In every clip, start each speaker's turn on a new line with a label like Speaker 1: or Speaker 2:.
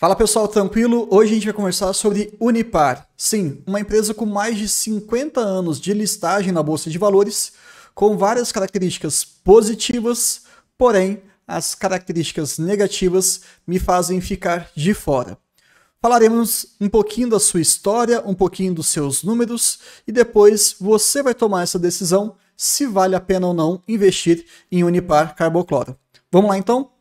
Speaker 1: Fala pessoal, tranquilo? Hoje a gente vai conversar sobre Unipar. Sim, uma empresa com mais de 50 anos de listagem na bolsa de valores, com várias características positivas, porém as características negativas me fazem ficar de fora. Falaremos um pouquinho da sua história, um pouquinho dos seus números e depois você vai tomar essa decisão se vale a pena ou não investir em Unipar Carbocloro. Vamos lá então?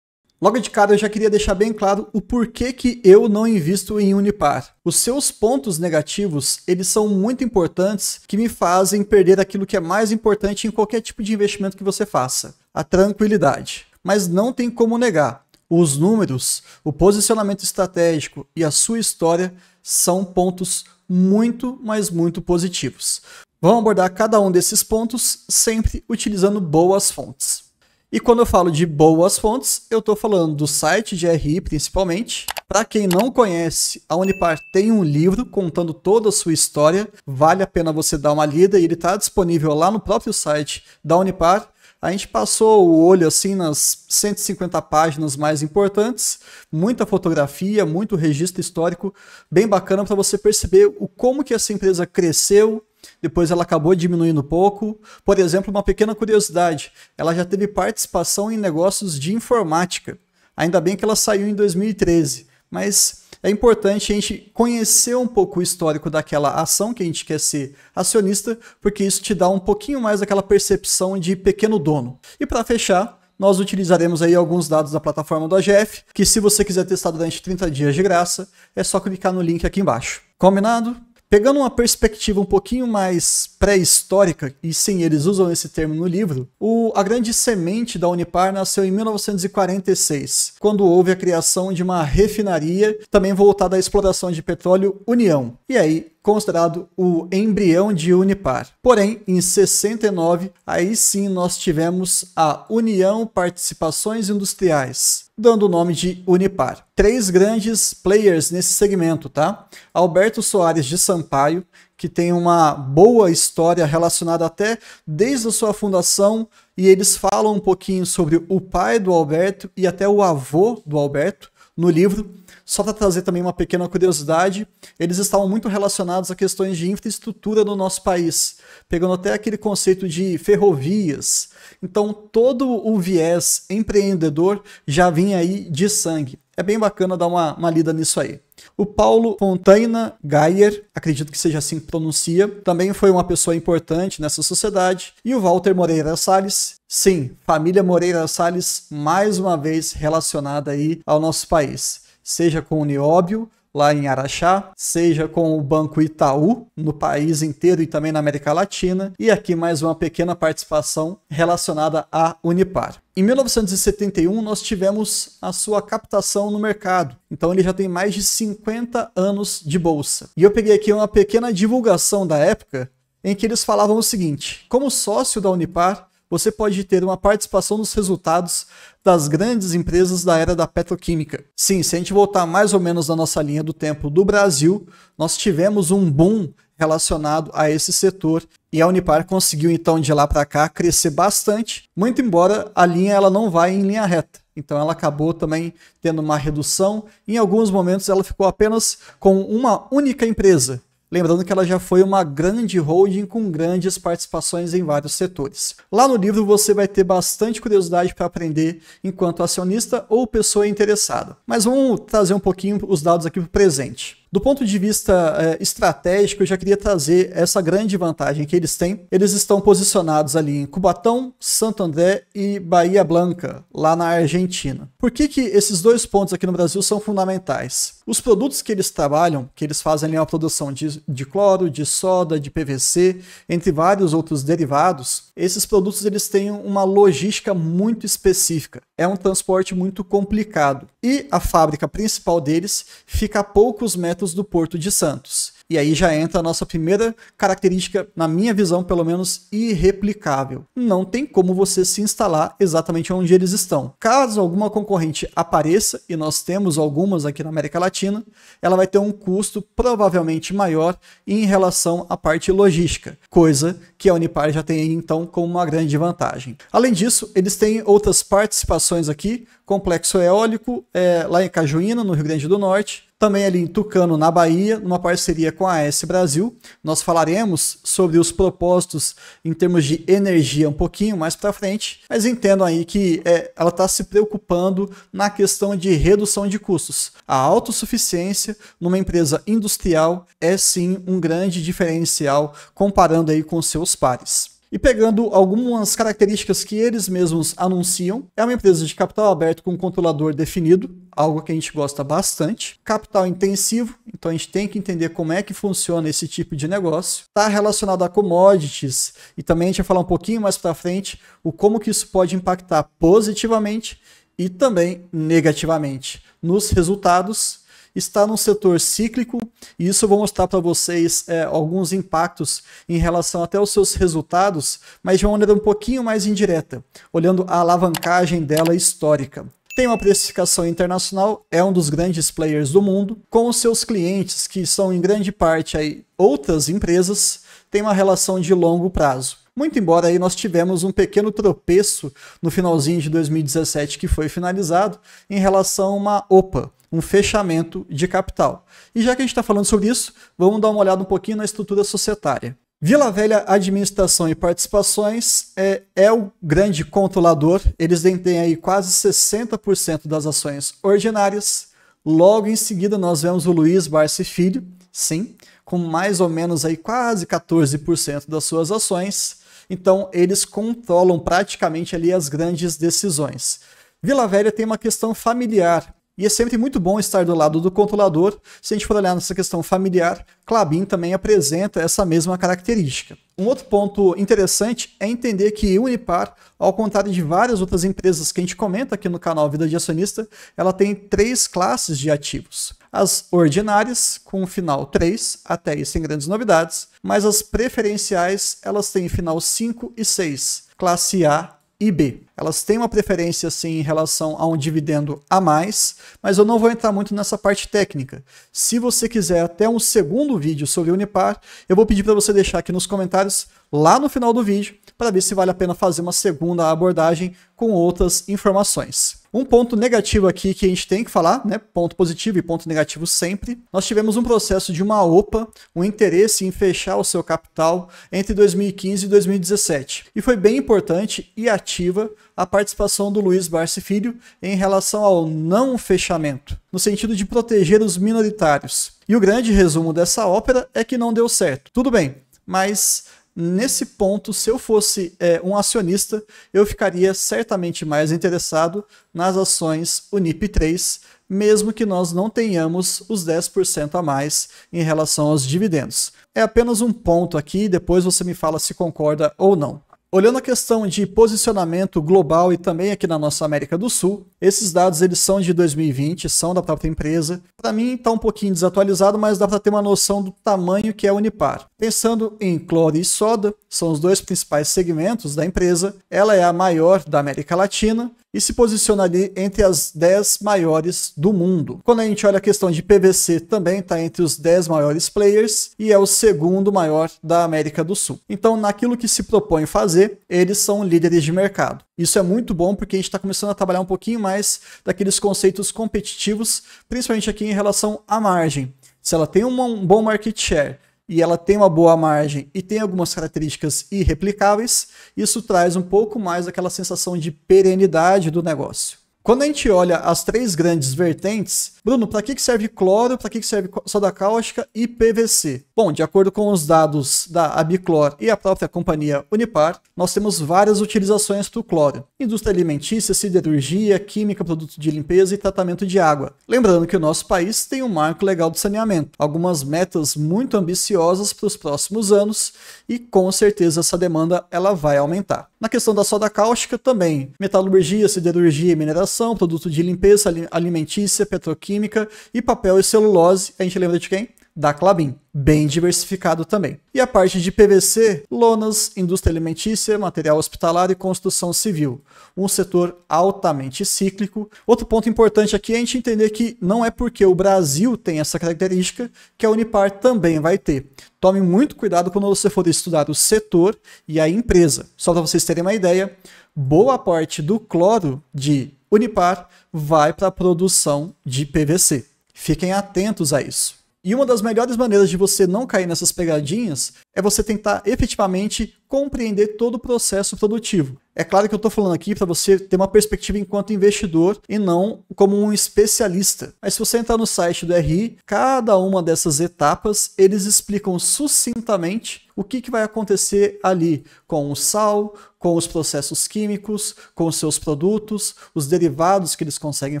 Speaker 1: Logo de cara, eu já queria deixar bem claro o porquê que eu não invisto em Unipar. Os seus pontos negativos, eles são muito importantes que me fazem perder aquilo que é mais importante em qualquer tipo de investimento que você faça, a tranquilidade. Mas não tem como negar, os números, o posicionamento estratégico e a sua história são pontos muito, mas muito positivos. Vamos abordar cada um desses pontos sempre utilizando boas fontes. E quando eu falo de boas fontes, eu estou falando do site de RI principalmente. Para quem não conhece, a Unipar tem um livro contando toda a sua história. Vale a pena você dar uma lida e ele está disponível lá no próprio site da Unipar. A gente passou o olho assim nas 150 páginas mais importantes, muita fotografia, muito registro histórico, bem bacana para você perceber o como que essa empresa cresceu, depois ela acabou diminuindo um pouco. Por exemplo, uma pequena curiosidade: ela já teve participação em negócios de informática. Ainda bem que ela saiu em 2013, mas é importante a gente conhecer um pouco o histórico daquela ação que a gente quer ser acionista, porque isso te dá um pouquinho mais daquela percepção de pequeno dono. E para fechar, nós utilizaremos aí alguns dados da plataforma do AGF, que se você quiser testar durante 30 dias de graça, é só clicar no link aqui embaixo. Combinado? Pegando uma perspectiva um pouquinho mais pré-histórica, e sim, eles usam esse termo no livro, o, a grande semente da Unipar nasceu em 1946, quando houve a criação de uma refinaria, também voltada à exploração de petróleo União. E aí, considerado o embrião de Unipar. Porém, em 69, aí sim nós tivemos a União Participações Industriais, dando o nome de Unipar. Três grandes players nesse segmento, tá? Alberto Soares de Sampaio, que tem uma boa história relacionada até desde a sua fundação, e eles falam um pouquinho sobre o pai do Alberto e até o avô do Alberto, no livro. Só para trazer também uma pequena curiosidade, eles estavam muito relacionados a questões de infraestrutura no nosso país, pegando até aquele conceito de ferrovias. Então, todo o viés empreendedor já vinha aí de sangue. É bem bacana dar uma, uma lida nisso aí. O Paulo Fontaina Geyer, acredito que seja assim que pronuncia, também foi uma pessoa importante nessa sociedade. E o Walter Moreira Salles, sim, família Moreira Salles, mais uma vez relacionada aí ao nosso país, seja com o Nióbio lá em Araxá, seja com o Banco Itaú no país inteiro e também na América Latina, e aqui mais uma pequena participação relacionada à Unipar. Em 1971, nós tivemos a sua captação no mercado, então ele já tem mais de 50 anos de bolsa. E eu peguei aqui uma pequena divulgação da época em que eles falavam o seguinte: como sócio da Unipar, você pode ter uma participação nos resultados das grandes empresas da era da petroquímica. Sim, se a gente voltar mais ou menos na nossa linha do tempo do Brasil, nós tivemos um boom relacionado a esse setor e a Unipar conseguiu então de lá para cá crescer bastante, muito embora a linha ela não vá em linha reta. Então ela acabou também tendo uma redução. Em alguns momentos ela ficou apenas com uma única empresa, Lembrando que ela já foi uma grande holding com grandes participações em vários setores. Lá no livro você vai ter bastante curiosidade para aprender enquanto acionista ou pessoa interessada. Mas vamos trazer um pouquinho os dados aqui para o presente. Do ponto de vista é, estratégico, eu já queria trazer essa grande vantagem que eles têm. Eles estão posicionados ali em Cubatão, Santo André e Bahia Blanca, lá na Argentina. Por que, que esses dois pontos aqui no Brasil são fundamentais? Os produtos que eles trabalham, que eles fazem ali é uma produção de, de cloro, de soda, de PVC, entre vários outros derivados, esses produtos eles têm uma logística muito específica. É um transporte muito complicado. E a fábrica principal deles fica a poucos metros do Porto de Santos. E aí já entra a nossa primeira característica, na minha visão, pelo menos irreplicável. Não tem como você se instalar exatamente onde eles estão. Caso alguma concorrente apareça, e nós temos algumas aqui na América Latina, ela vai ter um custo provavelmente maior em relação à parte logística, coisa que a Unipar já tem então como uma grande vantagem. Além disso, eles têm outras participações aqui, complexo eólico é, lá em Cajuína, no Rio Grande do Norte, também ali em Tucano, na Bahia, numa parceria com a AS Brasil, nós falaremos sobre os propósitos em termos de energia um pouquinho mais para frente, mas entendo aí que é, ela está se preocupando na questão de redução de custos. A autossuficiência numa empresa industrial é sim um grande diferencial comparando aí com seus pares e pegando algumas características que eles mesmos anunciam. É uma empresa de capital aberto com um controlador definido, algo que a gente gosta bastante. Capital intensivo, então a gente tem que entender como é que funciona esse tipo de negócio. Está relacionado a commodities e também a gente vai falar um pouquinho mais para frente o como que isso pode impactar positivamente e também negativamente nos resultados está num setor cíclico e isso eu vou mostrar para vocês é, alguns impactos em relação até aos seus resultados, mas de uma maneira um pouquinho mais indireta, olhando a alavancagem dela histórica tem uma precificação internacional, é um dos grandes players do mundo, com os seus clientes, que são em grande parte aí, outras empresas, tem uma relação de longo prazo. Muito embora aí nós tivemos um pequeno tropeço no finalzinho de 2017 que foi finalizado em relação a uma OPA, um fechamento de capital. E já que a gente está falando sobre isso, vamos dar uma olhada um pouquinho na estrutura societária. Vila Velha Administração e Participações é, é o grande controlador, eles detêm aí quase 60% das ações ordinárias. Logo em seguida, nós vemos o Luiz Barsi Filho, sim, com mais ou menos aí quase 14% das suas ações. Então, eles controlam praticamente ali as grandes decisões. Vila Velha tem uma questão familiar e é sempre muito bom estar do lado do controlador. Se a gente for olhar nessa questão familiar, Clabin também apresenta essa mesma característica. Um outro ponto interessante é entender que Unipar, ao contrário de várias outras empresas que a gente comenta aqui no canal Vida de Acionista, ela tem três classes de ativos. As ordinárias, com final 3, até aí sem grandes novidades, mas as preferenciais, elas têm final 5 e 6, classe A e B. Elas têm uma preferência assim em relação a um dividendo a mais, mas eu não vou entrar muito nessa parte técnica. Se você quiser até um segundo vídeo sobre Unipar, eu vou pedir para você deixar aqui nos comentários lá no final do vídeo para ver se vale a pena fazer uma segunda abordagem com outras informações. Um ponto negativo aqui que a gente tem que falar, né? Ponto positivo e ponto negativo sempre. Nós tivemos um processo de uma OPA, um interesse em fechar o seu capital entre 2015 e 2017. E foi bem importante e ativa a participação do Luiz Barsi Filho em relação ao não fechamento, no sentido de proteger os minoritários. E o grande resumo dessa ópera é que não deu certo. Tudo bem, mas nesse ponto, se eu fosse é, um acionista, eu ficaria certamente mais interessado nas ações Unip 3, mesmo que nós não tenhamos os 10% a mais em relação aos dividendos. É apenas um ponto aqui, depois você me fala se concorda ou não. Olhando a questão de posicionamento global e também aqui na nossa América do Sul, esses dados eles são de 2020, são da própria empresa. Para mim está um pouquinho desatualizado, mas dá para ter uma noção do tamanho que é a Unipar. Pensando em cloro e soda, são os dois principais segmentos da empresa. Ela é a maior da América Latina, e se posiciona ali entre as 10 maiores do mundo. Quando a gente olha a questão de PVC, também está entre os 10 maiores players e é o segundo maior da América do Sul. Então, naquilo que se propõe fazer, eles são líderes de mercado. Isso é muito bom porque a gente está começando a trabalhar um pouquinho mais daqueles conceitos competitivos, principalmente aqui em relação à margem. Se ela tem um bom market share, e ela tem uma boa margem e tem algumas características irreplicáveis, isso traz um pouco mais daquela sensação de perenidade do negócio. Quando a gente olha as três grandes vertentes, Bruno, para que, serve cloro, para que, serve soda cáustica e PVC? Bom, de acordo com os dados da Abiclor e a própria companhia Unipar, nós temos várias utilizações para o cloro. Indústria alimentícia, siderurgia, química, produto de limpeza e tratamento de água. Lembrando que o nosso país tem um marco legal do saneamento, algumas metas muito ambiciosas para os próximos anos e com certeza essa demanda ela vai aumentar. Na questão da soda cáustica também, metalurgia, siderurgia e mineração, produto de limpeza alimentícia, petroquímica, química e papel e celulose, a gente lembra de quem? Da Clabin, bem diversificado também. E a parte de PVC, lonas, indústria alimentícia, material hospitalar e construção civil, um setor altamente cíclico. Outro ponto importante aqui é a gente entender que não é porque o Brasil tem essa característica que a Unipar também vai ter. Tome muito cuidado quando você for estudar o setor e a empresa. Só para vocês terem uma ideia, boa parte do cloro de Unipar vai para a produção de PVC. Fiquem atentos a isso. E uma das melhores maneiras de você não cair nessas pegadinhas é você tentar efetivamente compreender todo o processo produtivo. É claro que eu estou falando aqui para você ter uma perspectiva enquanto investidor e não como um especialista. Mas se você entrar no site do RI, cada uma dessas etapas eles explicam sucintamente o que, que vai acontecer ali com o sal, com os processos químicos, com os seus produtos, os derivados que eles conseguem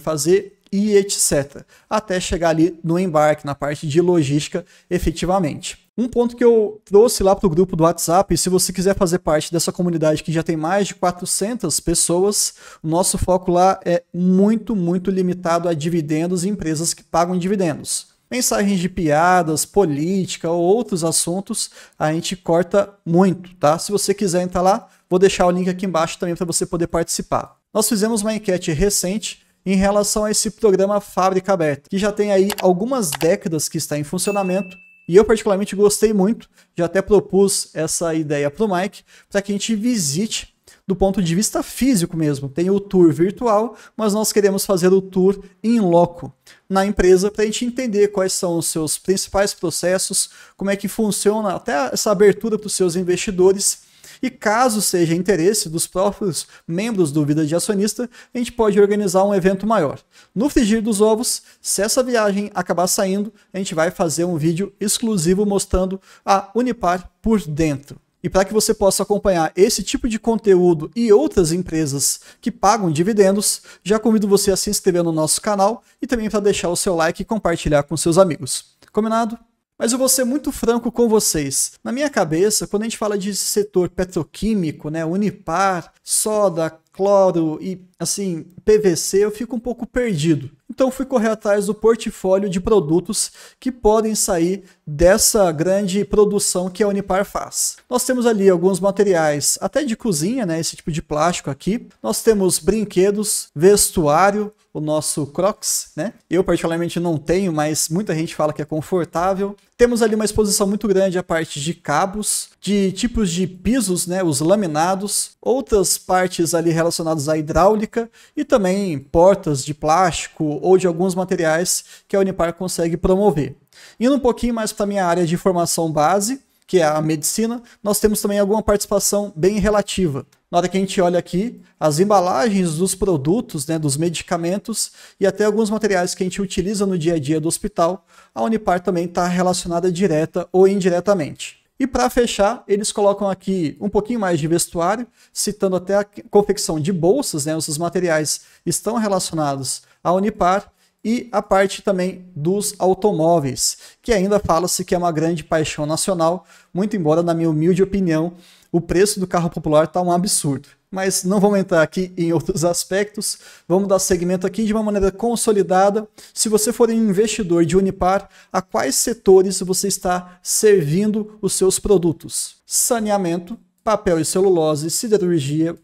Speaker 1: fazer e etc. Até chegar ali no embarque, na parte de logística, efetivamente. Um ponto que eu trouxe lá para o grupo do WhatsApp, se você quiser fazer parte dessa comunidade que já tem mais de 400 pessoas, o nosso foco lá é muito, muito limitado a dividendos e empresas que pagam dividendos mensagens de piadas, política ou outros assuntos, a gente corta muito, tá? Se você quiser entrar lá, Vou deixar o link aqui embaixo também para você poder participar. Nós fizemos uma enquete recente em relação a esse programa Fábrica Aberta, que já tem aí algumas décadas que está em funcionamento e eu particularmente gostei muito, já até propus essa ideia para o Mike, para que a gente visite do ponto de vista físico mesmo. Tem o tour virtual, mas nós queremos fazer o tour em loco na empresa para a gente entender quais são os seus principais processos, como é que funciona até essa abertura para os seus investidores e caso seja interesse dos próprios membros do Vida de Acionista, a gente pode organizar um evento maior. No frigir dos ovos, se essa viagem acabar saindo, a gente vai fazer um vídeo exclusivo mostrando a Unipar por dentro. E para que você possa acompanhar esse tipo de conteúdo e outras empresas que pagam dividendos, já convido você a se inscrever no nosso canal e também para deixar o seu like e compartilhar com seus amigos. Combinado? Mas eu vou ser muito franco com vocês. Na minha cabeça, quando a gente fala de setor petroquímico, né, Unipar, soda, cloro e assim, PVC, eu fico um pouco perdido. Então fui correr atrás do portfólio de produtos que podem sair dessa grande produção que a Unipar faz. Nós temos ali alguns materiais, até de cozinha, né, esse tipo de plástico aqui. Nós temos brinquedos, vestuário, o nosso Crocs, né? Eu particularmente não tenho, mas muita gente fala que é confortável. Temos ali uma exposição muito grande a parte de cabos, de tipos de pisos, né, os laminados, outras partes ali relacionadas à hidráulica e também portas de plástico ou de alguns materiais que a Unipar consegue promover. Indo um pouquinho mais para minha área de formação base, que é a medicina, nós temos também alguma participação bem relativa. Na hora que a gente olha aqui, as embalagens dos produtos, né, dos medicamentos e até alguns materiais que a gente utiliza no dia a dia do hospital, a Unipar também está relacionada direta ou indiretamente. E para fechar, eles colocam aqui um pouquinho mais de vestuário, citando até a confecção de bolsas, né? Os materiais estão relacionados à Unipar e a parte também dos automóveis, que ainda fala-se que é uma grande paixão nacional, muito embora, na minha humilde opinião, o preço do carro popular está um absurdo. Mas não vamos entrar aqui em outros aspectos, vamos dar segmento aqui de uma maneira consolidada. Se você for um investidor de Unipar, a quais setores você está servindo os seus produtos? Saneamento, papel e celulose, siderurgia,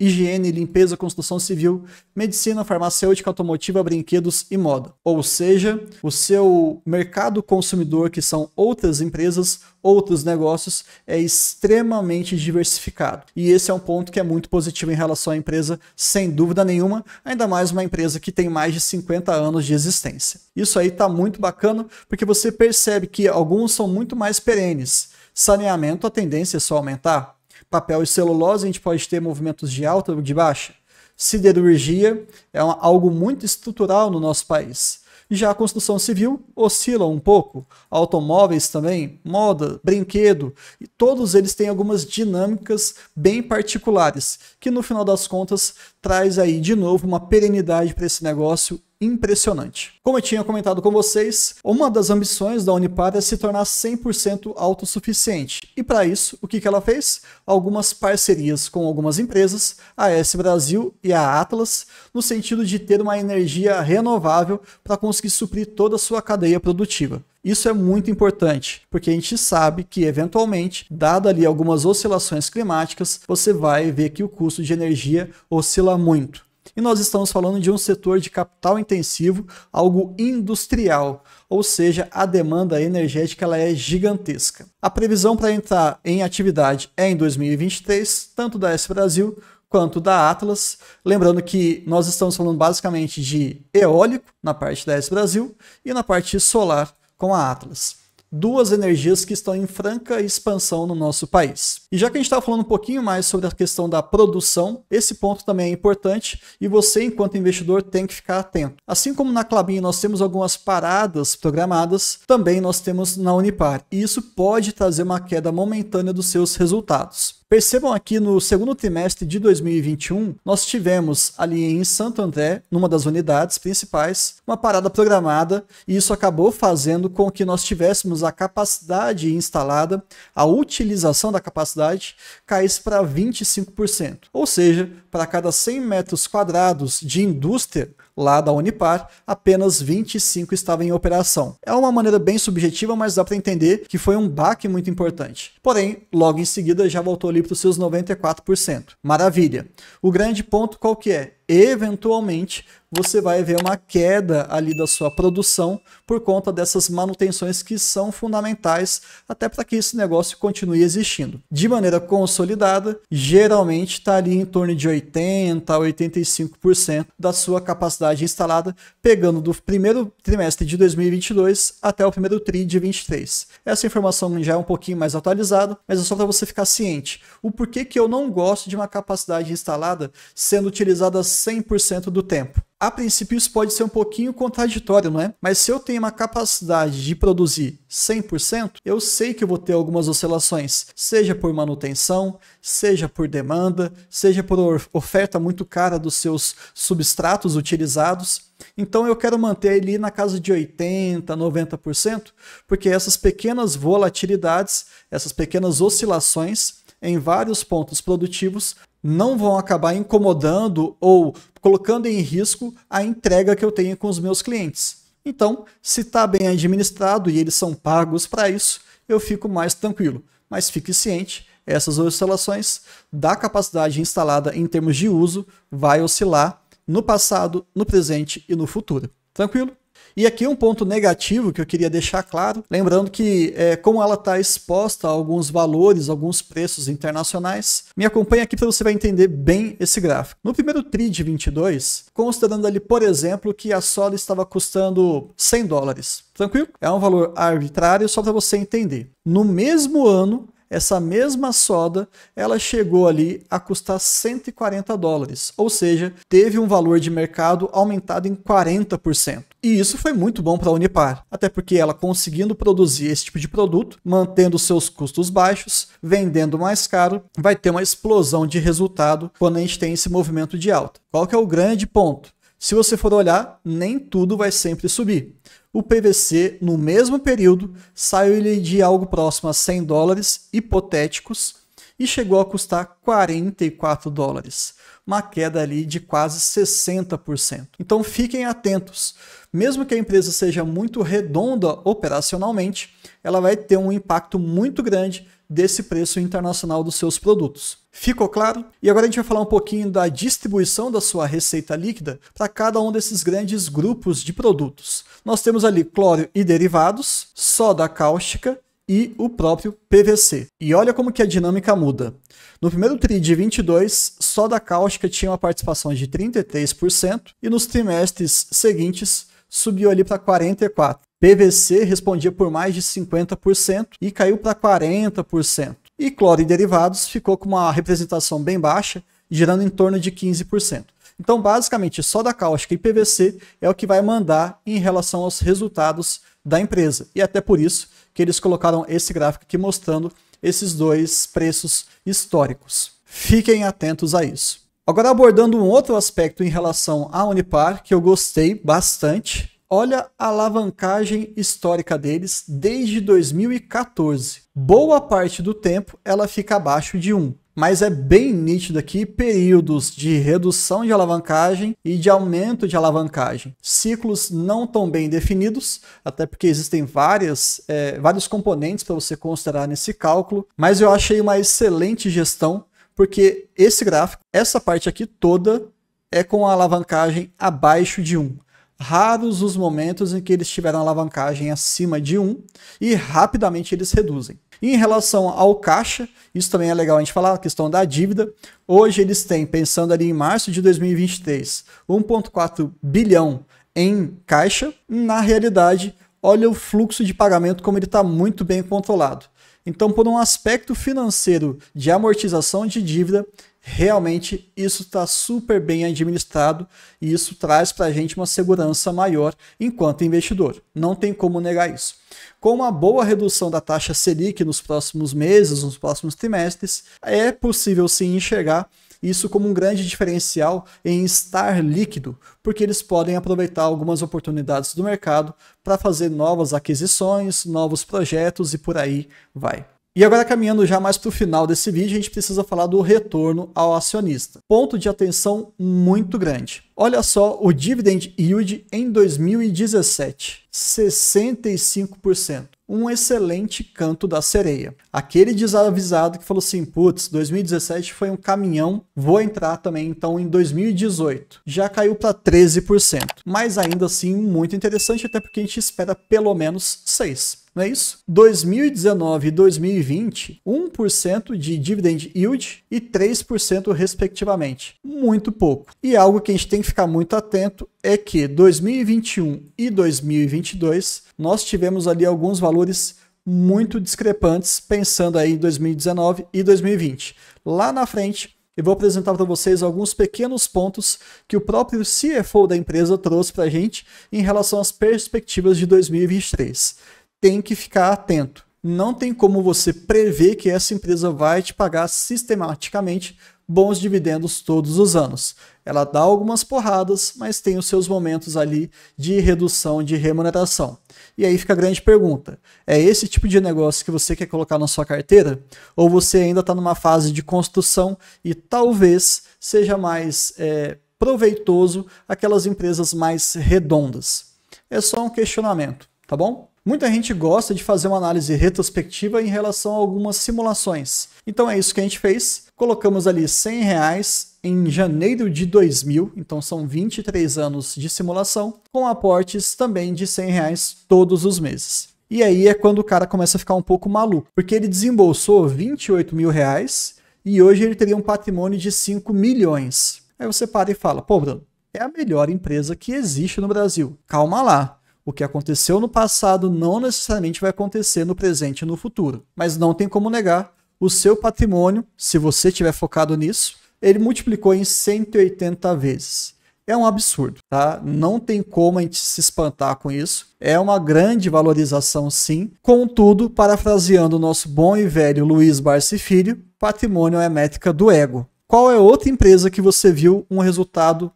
Speaker 1: higiene, limpeza, construção civil, medicina, farmacêutica, automotiva, brinquedos e moda. Ou seja, o seu mercado consumidor, que são outras empresas, outros negócios, é extremamente diversificado. E esse é um ponto que é muito positivo em relação à empresa, sem dúvida nenhuma, ainda mais uma empresa que tem mais de 50 anos de existência. Isso aí está muito bacana, porque você percebe que alguns são muito mais perenes. Saneamento, a tendência é só aumentar papel e celulose, a gente pode ter movimentos de alta ou de baixa. Siderurgia é uma, algo muito estrutural no nosso país. Já a construção civil oscila um pouco, automóveis também, moda, brinquedo, e todos eles têm algumas dinâmicas bem particulares, que no final das contas traz aí de novo uma perenidade para esse negócio impressionante. Como eu tinha comentado com vocês, uma das ambições da Unipar é se tornar 100% autossuficiente. E para isso, o que, que ela fez? Algumas parcerias com algumas empresas, a S Brasil e a Atlas, no sentido de ter uma energia renovável para conseguir suprir toda a sua cadeia produtiva. Isso é muito importante, porque a gente sabe que eventualmente, dado ali algumas oscilações climáticas, você vai ver que o custo de energia oscila muito e nós estamos falando de um setor de capital intensivo, algo industrial, ou seja, a demanda energética ela é gigantesca. A previsão para entrar em atividade é em 2023, tanto da S Brasil quanto da Atlas. Lembrando que nós estamos falando basicamente de eólico na parte da S Brasil e na parte solar com a Atlas duas energias que estão em franca expansão no nosso país. E já que a gente está falando um pouquinho mais sobre a questão da produção, esse ponto também é importante e você, enquanto investidor, tem que ficar atento. Assim como na Clabin nós temos algumas paradas programadas, também nós temos na Unipar. E isso pode trazer uma queda momentânea dos seus resultados. Percebam aqui no segundo trimestre de 2021, nós tivemos ali em Santo André, numa das unidades principais, uma parada programada e isso acabou fazendo com que nós tivéssemos a capacidade instalada, a utilização da capacidade caísse para 25%. Ou seja, para cada 100 metros quadrados de indústria, lá da Unipar, apenas 25 estavam em operação. É uma maneira bem subjetiva, mas dá para entender que foi um baque muito importante. Porém, logo em seguida já voltou ali para os seus 94%. Maravilha. O grande ponto qual que é? eventualmente você vai ver uma queda ali da sua produção por conta dessas manutenções que são fundamentais até para que esse negócio continue existindo. De maneira consolidada, geralmente está ali em torno de 80% a 85% da sua capacidade instalada, pegando do primeiro trimestre de 2022 até o primeiro TRI de 23. Essa informação já é um pouquinho mais atualizada, mas é só para você ficar ciente. O porquê que eu não gosto de uma capacidade instalada sendo utilizada 100% do tempo. A princípio isso pode ser um pouquinho contraditório, não é? Mas se eu tenho uma capacidade de produzir 100%, eu sei que eu vou ter algumas oscilações, seja por manutenção, seja por demanda, seja por oferta muito cara dos seus substratos utilizados. Então eu quero manter ele na casa de 80%, 90%, porque essas pequenas volatilidades, essas pequenas oscilações em vários pontos produtivos não vão acabar incomodando ou colocando em risco a entrega que eu tenho com os meus clientes. Então, se está bem administrado e eles são pagos para isso, eu fico mais tranquilo. Mas fique ciente, essas oscilações da capacidade instalada em termos de uso vai oscilar no passado, no presente e no futuro. Tranquilo? E aqui um ponto negativo que eu queria deixar claro, lembrando que é, como ela está exposta a alguns valores, alguns preços internacionais, me acompanha aqui para você vai entender bem esse gráfico. No primeiro TRI de 22, considerando ali, por exemplo, que a Sola estava custando 100 dólares, tranquilo? É um valor arbitrário só para você entender. No mesmo ano, essa mesma soda ela chegou ali a custar 140 dólares, ou seja, teve um valor de mercado aumentado em 40%. E isso foi muito bom para a Unipar, até porque ela conseguindo produzir esse tipo de produto, mantendo seus custos baixos, vendendo mais caro, vai ter uma explosão de resultado quando a gente tem esse movimento de alta. Qual que é o grande ponto? Se você for olhar, nem tudo vai sempre subir. O PVC, no mesmo período, saiu de algo próximo a 100 dólares hipotéticos e chegou a custar 44 dólares, uma queda ali de quase 60%. Então fiquem atentos, mesmo que a empresa seja muito redonda operacionalmente, ela vai ter um impacto muito grande desse preço internacional dos seus produtos. Ficou claro? E agora a gente vai falar um pouquinho da distribuição da sua receita líquida para cada um desses grandes grupos de produtos. Nós temos ali cloro e derivados, soda cáustica, e o próprio PVC. E olha como que a dinâmica muda. No primeiro TRI de 22, só da cáustica tinha uma participação de 33% e nos trimestres seguintes subiu ali para 44%. PVC respondia por mais de 50% e caiu para 40%. E cloro e derivados ficou com uma representação bem baixa, girando em torno de 15%. Então, basicamente, só da cáustica e PVC é o que vai mandar em relação aos resultados da empresa. E até por isso que eles colocaram esse gráfico aqui mostrando esses dois preços históricos. Fiquem atentos a isso. Agora abordando um outro aspecto em relação à Unipar que eu gostei bastante, olha a alavancagem histórica deles desde 2014. Boa parte do tempo ela fica abaixo de 1 mas é bem nítido aqui períodos de redução de alavancagem e de aumento de alavancagem. Ciclos não tão bem definidos, até porque existem várias, é, vários componentes para você considerar nesse cálculo, mas eu achei uma excelente gestão, porque esse gráfico, essa parte aqui toda, é com a alavancagem abaixo de 1. Raros os momentos em que eles tiveram alavancagem acima de 1 e rapidamente eles reduzem em relação ao caixa, isso também é legal a gente falar, a questão da dívida. Hoje eles têm, pensando ali em março de 2023, 1,4 bilhão em caixa. Na realidade, olha o fluxo de pagamento como ele está muito bem controlado. Então, por um aspecto financeiro de amortização de dívida, realmente isso está super bem administrado e isso traz para a gente uma segurança maior enquanto investidor. Não tem como negar isso. Com uma boa redução da taxa Selic nos próximos meses, nos próximos trimestres, é possível sim enxergar isso como um grande diferencial em estar líquido, porque eles podem aproveitar algumas oportunidades do mercado para fazer novas aquisições, novos projetos e por aí vai. E agora, caminhando já mais para o final desse vídeo, a gente precisa falar do retorno ao acionista. Ponto de atenção muito grande. Olha só o dividend yield em 2017, 65%. Um excelente canto da sereia. Aquele desavisado que falou assim: putz, 2017 foi um caminhão, vou entrar também então em 2018. Já caiu para 13%. Mas ainda assim, muito interessante, até porque a gente espera pelo menos 6% não é isso? 2019 e 2020, 1% de dividend yield e 3% respectivamente. Muito pouco. E algo que a gente tem que ficar muito atento é que 2021 e 2022 nós tivemos ali alguns valores muito discrepantes pensando aí em 2019 e 2020. Lá na frente, eu vou apresentar para vocês alguns pequenos pontos que o próprio CFO da empresa trouxe para a gente em relação às perspectivas de 2023 tem que ficar atento. Não tem como você prever que essa empresa vai te pagar sistematicamente bons dividendos todos os anos. Ela dá algumas porradas, mas tem os seus momentos ali de redução de remuneração. E aí fica a grande pergunta: é esse tipo de negócio que você quer colocar na sua carteira? Ou você ainda está numa fase de construção e talvez seja mais é, proveitoso aquelas empresas mais redondas? É só um questionamento, tá bom? Muita gente gosta de fazer uma análise retrospectiva em relação a algumas simulações. Então é isso que a gente fez. Colocamos ali 100 reais em janeiro de 2000, então são 23 anos de simulação, com aportes também de 100 reais todos os meses. E aí é quando o cara começa a ficar um pouco maluco, porque ele desembolsou 28 mil reais e hoje ele teria um patrimônio de 5 milhões. Aí você para e fala, pô Bruno, é a melhor empresa que existe no Brasil. Calma lá o que aconteceu no passado não necessariamente vai acontecer no presente e no futuro. Mas não tem como negar, o seu patrimônio, se você tiver focado nisso, ele multiplicou em 180 vezes. É um absurdo, tá? Não tem como a gente se espantar com isso. É uma grande valorização, sim. Contudo, parafraseando o nosso bom e velho Luiz Barcifilho, Filho, patrimônio é métrica do ego. Qual é outra empresa que você viu um resultado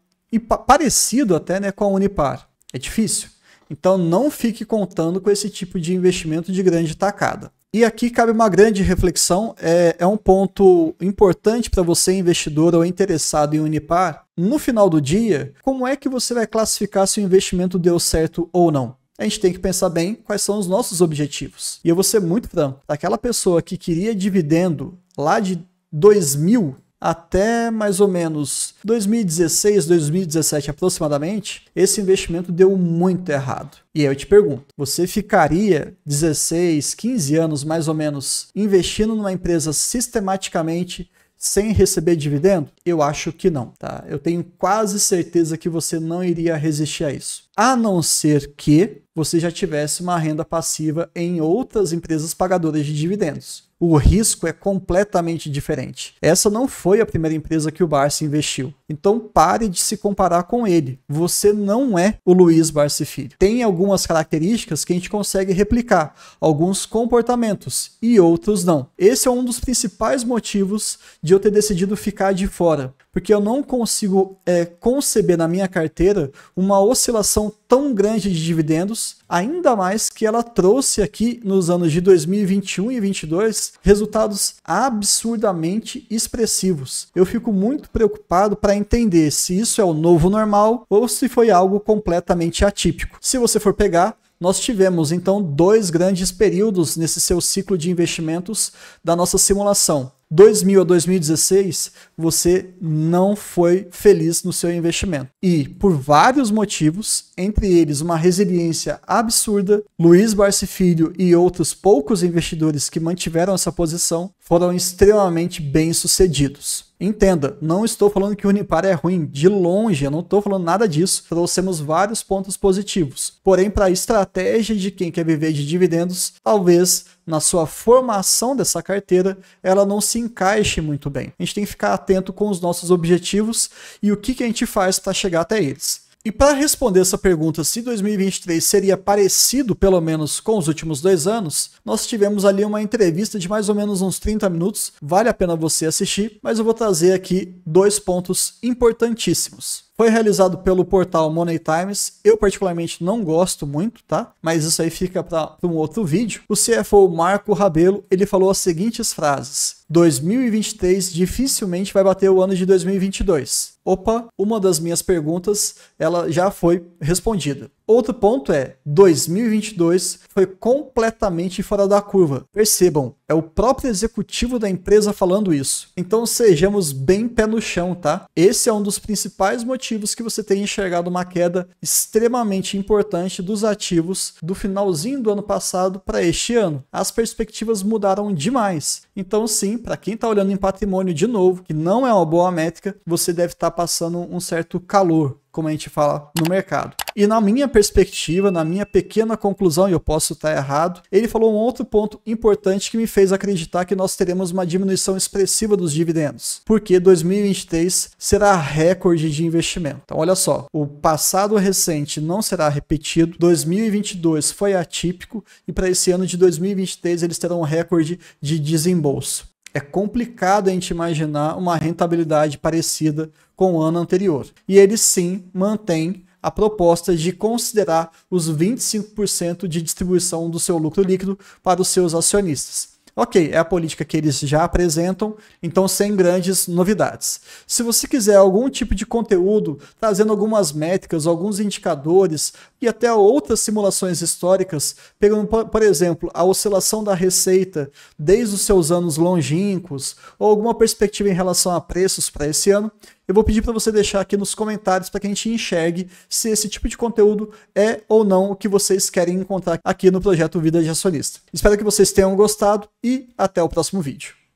Speaker 1: parecido até né, com a Unipar? É difícil. Então não fique contando com esse tipo de investimento de grande tacada. E aqui cabe uma grande reflexão, é, é um ponto importante para você, investidor ou interessado em Unipar. No final do dia, como é que você vai classificar se o investimento deu certo ou não? a gente tem que pensar bem quais são os nossos objetivos. E eu vou ser muito franco, aquela pessoa que queria dividendo lá de 2000 até mais ou menos 2016, 2017 aproximadamente, esse investimento deu muito errado. E aí eu te pergunto, você ficaria 16, 15 anos mais ou menos investindo numa empresa sistematicamente sem receber dividendo? Eu acho que não, tá? Eu tenho quase certeza que você não iria resistir a isso a não ser que você já tivesse uma renda passiva em outras empresas pagadoras de dividendos. O risco é completamente diferente. Essa não foi a primeira empresa que o Barça investiu. Então pare de se comparar com ele. Você não é o Luiz Barça Filho. Tem algumas características que a gente consegue replicar, alguns comportamentos e outros não. Esse é um dos principais motivos de eu ter decidido ficar de fora, porque eu não consigo é, conceber na minha carteira uma oscilação tão grande de dividendos, ainda mais que ela trouxe aqui nos anos de 2021 e 2022 resultados absurdamente expressivos. Eu fico muito preocupado para entender se isso é o novo normal ou se foi algo completamente atípico. Se você for pegar, nós tivemos então dois grandes períodos nesse seu ciclo de investimentos da nossa simulação. 2000 a 2016, você não foi feliz no seu investimento. E por vários motivos, entre eles uma resiliência absurda, Luiz Barcifilho Filho e outros poucos investidores que mantiveram essa posição foram extremamente bem-sucedidos. Entenda, não estou falando que o Unipar é ruim, de longe, eu não estou falando nada disso. Trouxemos vários pontos positivos. Porém, para a estratégia de quem quer viver de dividendos, talvez na sua formação dessa carteira, ela não se encaixe muito bem. A gente tem que ficar atento com os nossos objetivos e o que, que a gente faz para chegar até eles. E para responder essa pergunta se 2023 seria parecido, pelo menos, com os últimos dois anos, nós tivemos ali uma entrevista de mais ou menos uns 30 minutos, vale a pena você assistir, mas eu vou trazer aqui dois pontos importantíssimos. Foi realizado pelo portal Money Times. Eu particularmente não gosto muito, tá? Mas isso aí fica para um outro vídeo. O CFO Marco Rabelo, ele falou as seguintes frases: 2023 dificilmente vai bater o ano de 2022. Opa, uma das minhas perguntas, ela já foi respondida. Outro ponto é 2022 foi completamente fora da curva. Percebam, é o próprio executivo da empresa falando isso. Então sejamos bem pé no chão, tá? Esse é um dos principais motivos que você tem enxergado uma queda extremamente importante dos ativos do finalzinho do ano passado para este ano. As perspectivas mudaram demais. Então sim, para quem está olhando em patrimônio de novo, que não é uma boa métrica, você deve estar tá passando um certo calor como a gente fala no mercado. E na minha perspectiva, na minha pequena conclusão, e eu posso estar errado, ele falou um outro ponto importante que me fez acreditar que nós teremos uma diminuição expressiva dos dividendos, porque 2023 será recorde de investimento. Então, olha só, o passado recente não será repetido, 2022 foi atípico e para esse ano de 2023 eles terão um recorde de desembolso. É complicado a gente imaginar uma rentabilidade parecida com o ano anterior. E ele sim mantém a proposta de considerar os 25% de distribuição do seu lucro líquido para os seus acionistas. Ok, é a política que eles já apresentam, então sem grandes novidades. Se você quiser algum tipo de conteúdo, trazendo algumas métricas, alguns indicadores e até outras simulações históricas, pegando, por exemplo, a oscilação da receita desde os seus anos longínquos, ou alguma perspectiva em relação a preços para esse ano, eu vou pedir para você deixar aqui nos comentários para que a gente enxergue se esse tipo de conteúdo é ou não o que vocês querem encontrar aqui no projeto Vida de Acionista. Espero que vocês tenham gostado e até o próximo vídeo.